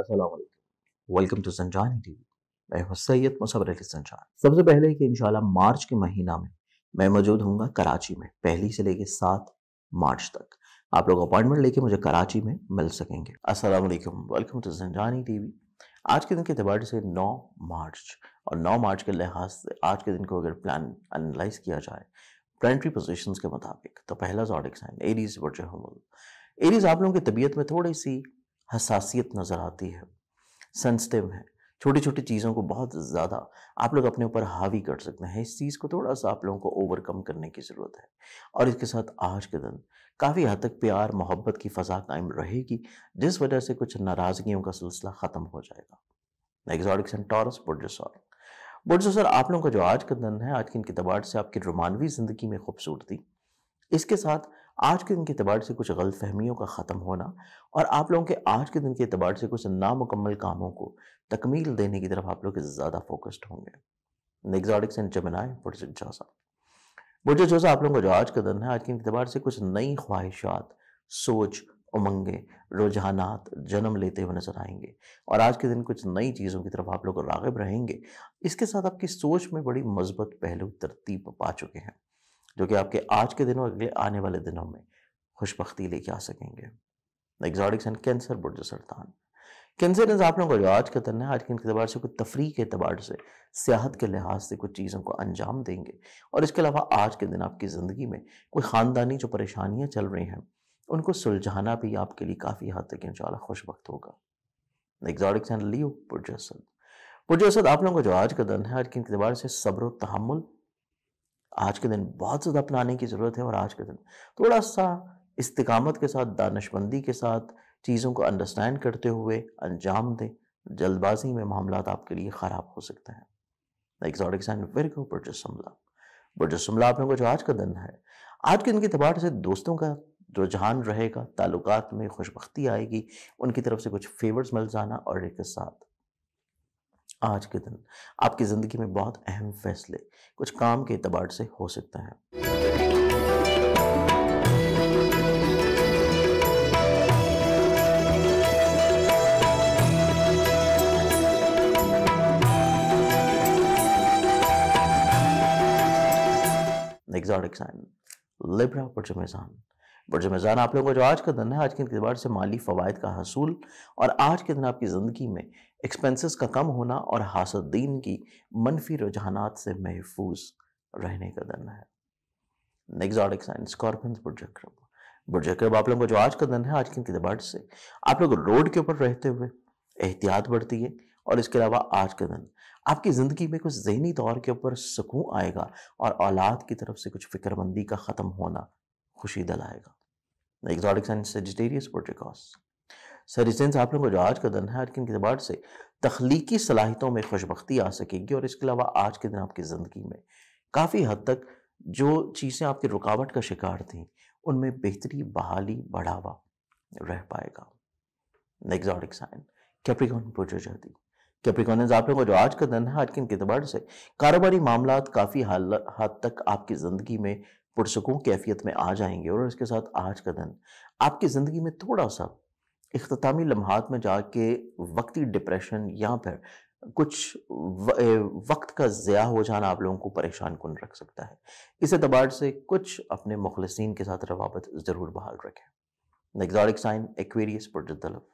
Aslam welcome to Sanjan TV मैं हूं सैयद मुसवर अली संजान सबसे पहले कि इंशाल्लाह मार्च के महीना में मैं मौजूद हूँगा कराची में पहली से लेके सात मार्च तक आप लोग अपॉइंटमेंट लेके मुझे कराची में मिल सकेंगे अस्सलाम वालेकुम वेलकम टू संजानी टीवी आज के दिन के अतबार से 9 मार्च और 9 मार्च के लिहाज से आज के दिन को अगर प्लान एनालाइज किया जाए प्लानटरी पोजिशन के मुताबिक तो पहला जॉडिक साइन एरीज वर्ज एरीज आप लोगों की तबीयत में थोड़ी सी हसासियत नज़र आती है सेंसिटिव है छोटी छोटी चीज़ों को बहुत ज़्यादा आप लोग अपने ऊपर हावी कर सकते हैं इस चीज़ को थोड़ा सा आप लोगों को ओवरकम करने की ज़रूरत है और इसके साथ आज के दिन काफ़ी हद तक प्यार मोहब्बत की फ़जा कायम रहेगी जिस वजह से कुछ नाराज़गियों का सिलसिला ख़त्म हो जाएगा एग्जॉटिक्स एंड टॉरस बुडजोसॉर बुडजोसॉर आप लोगों का जो आज का दिन है आज के दबाट से आपकी रोमानवी ज़िंदगी में खूबसूरती इसके साथ आज के दिन के अतबार से कुछ गलत फहमियों का ख़त्म होना और आप लोगों के आज के दिन के अतबार से कुछ नामुकम्मल कामों को तकमील देने की तरफ आप लोग ज़्यादा फोकस्ड होंगे एग्जॉटिक्स एंड जमनाए जोसा बुर्ज जोसा आप लोगों का जो आज का दिन है आज के अतबार से कुछ नई ख्वाहिशात सोच उमंगे रुझानात जन्म लेते हुए नजर आएंगे और आज के दिन कुछ नई चीज़ों की तरफ आप लोग रागब रहेंगे इसके साथ आपकी सोच में बड़ी मजबूत पहलू तरतीब पा चुके हैं जो कि आपके आज के दिनों अगले आने वाले दिनों में खुशबी लेके आ सकेंगे एग्जॉटिक्स एंड कैंसर बुर्ज सरतान कैंसर ने लोगों को जो आज का दिन है आज के अतबार से कुछ तफरी के अतबार से सियाहत के लिहाज से कुछ चीज़ों को अंजाम देंगे और इसके अलावा आज के दिन आपकी ज़िंदगी में कोई ख़ानदानी जो परेशानियाँ चल रही हैं उनको सुलझाना भी आपके लिए काफ़ी हद तक इन खुश वक्त होगा एग्जॉटिक्स एंड लियो पुरजसद पुरजसद आप लोगों को जो आज का दिन है आज के अतबार से सब्र तहमुल आज के दिन बहुत ज़्यादा अपनाने की ज़रूरत है और आज के दिन थोड़ा सा इस्तकामत के साथ दानशबंदी के साथ चीज़ों को अंडरस्टैंड करते हुए अंजाम दें जल्दबाजी में मामला आपके लिए ख़राब हो सकते हैं एग्जॉटिक साइन वेरी गुड बर्जसमला बर्जसमला आप लोगों को जो आज का दिन है आज के दिन के अतबार से दोस्तों का रुझान रहेगा ताल्लुक में खुशबख्ती आएगी उनकी तरफ से कुछ फेवर्स मिल जाना और एक साथ आज के दिन आपकी ज़िंदगी में बहुत अहम फैसले कुछ काम के एतबार से हो सकता है लिब्रा आप लोगों को जो आज का दिन है आज के के अतबार से माली फ़वाद का हसूल और आज के दिन आपकी ज़िंदगी में एक्सपेंसेस का कम होना और हासद्दीन की मनफी रुझानात से महफूज रहने का दिन है साइन स्कॉर्पियंस बुरजक्रम बुरजक्रम आप लोगों को जो आज का दिन है आज की दबाट से आप लोग रोड के ऊपर रहते हुए एहतियात बढ़ती है और इसके अलावा आज का दिन आपकी ज़िंदगी में कुछ जहनी तौर के ऊपर सुकून आएगा और औलाद की तरफ से कुछ फिक्रमंदी का ख़त्म होना खुशी दलाएगा एग्जॉटिक साइन सेजिटेरियस सरिसेंस आप लोगों को जो आज का दिन है आज के अतबार से तख्लीकी सलाहितों में खुशबी आ सकेगी और इसके अलावा आज के दिन आपकी ज़िंदगी में काफ़ी हद तक जो चीज़ें आपकी रुकावट का शिकार थी उनमें बेहतरी बहाली बढ़ावा रह पाएगा एग्जॉटिक साइन कैप्रिकॉन प्रोजोजाती कैप्रिकॉन आप लोगों को जो आज का दिन है आज के अतबार से कारोबारी मामला काफ़ी हद हाँ तक आपकी ज़िंदगी में पुरसकों कैफियत में आ जाएंगे और इसके साथ आज का दिन आपकी ज़िंदगी में थोड़ा सा अख्तामी लम्हात में जाके वक्ती डिप्रेशन या फिर कुछ वक्त का ज़्या हो जाना आप लोगों को परेशान कन रख सकता है इस एतबार से कुछ अपने मुखलसिन के साथ रवाबत ज़रूर बहाल रखें एग्जॉटिक साइन एक्वेरियस पुरजलब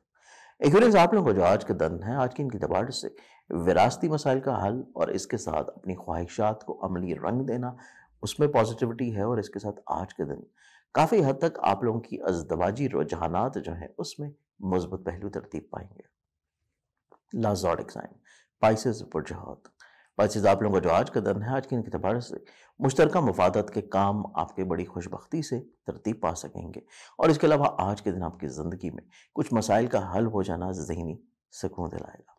एक्वेरियस आप लोगों को जो आज के दिन है आज के इनके दबाड़ से विरासती मसाइल का हल और इसके साथ अपनी ख्वाहिशात को अमली रंग देना उसमें पॉजिटिविटी है और इसके साथ आज के दिन काफ़ी हद तक आप लोगों की अजदवाजी रुझाना जो हैं उसमें मजबूत पहलू तरतीब पाएंगे लाजॉड एग्जाम आप लोगों का जो आज का दिन है आज के इनके से मुश्तर मफादत के काम आपके बड़ी खुशबी से तरतीब पा सकेंगे और इसके अलावा आज के दिन आपकी ज़िंदगी में कुछ मसाइल का हल हो जाना जहनी सुकून दिलाएगा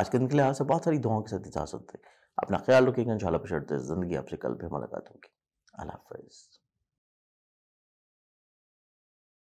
आज के दिन के लिहाज से बहुत सारी दुआओं के साथ इजाज़त है अपना ख्याल रखेंगे इन शाला ज़िंदगी आपसे कल भी मुलाकात होगी अल्लाह हाफिज़